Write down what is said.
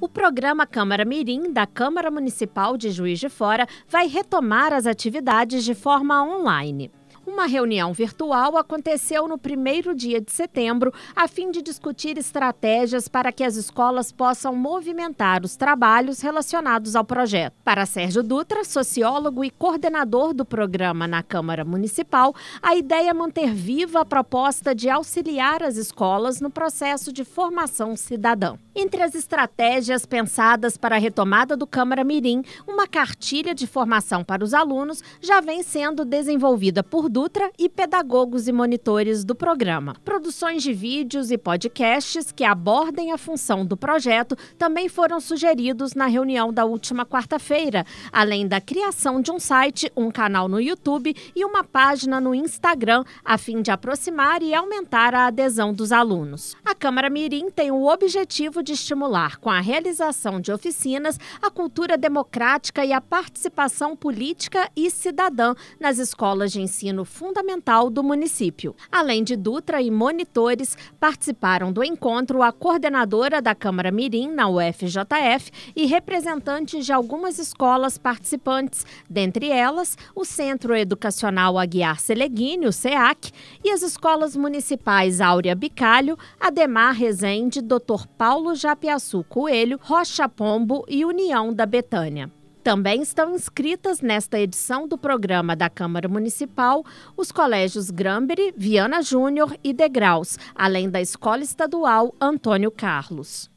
O programa Câmara Mirim da Câmara Municipal de Juiz de Fora vai retomar as atividades de forma online. Uma reunião virtual aconteceu no primeiro dia de setembro, a fim de discutir estratégias para que as escolas possam movimentar os trabalhos relacionados ao projeto. Para Sérgio Dutra, sociólogo e coordenador do programa na Câmara Municipal, a ideia é manter viva a proposta de auxiliar as escolas no processo de formação cidadã. Entre as estratégias pensadas para a retomada do Câmara Mirim, uma cartilha de formação para os alunos já vem sendo desenvolvida por Dutra Dutra e pedagogos e monitores do programa. Produções de vídeos e podcasts que abordem a função do projeto também foram sugeridos na reunião da última quarta-feira, além da criação de um site, um canal no YouTube e uma página no Instagram, a fim de aproximar e aumentar a adesão dos alunos. A Câmara Mirim tem o objetivo de estimular, com a realização de oficinas, a cultura democrática e a participação política e cidadã nas escolas de ensino fundamental do município. Além de Dutra e monitores, participaram do encontro a coordenadora da Câmara Mirim, na UFJF, e representantes de algumas escolas participantes, dentre elas o Centro Educacional Aguiar Seleguini, o SEAC, e as escolas municipais Áurea Bicalho, Ademar Rezende, Dr. Paulo Japiaçu Coelho, Rocha Pombo e União da Betânia. Também estão inscritas nesta edição do programa da Câmara Municipal os colégios Grambery, Viana Júnior e Degraus, além da Escola Estadual Antônio Carlos.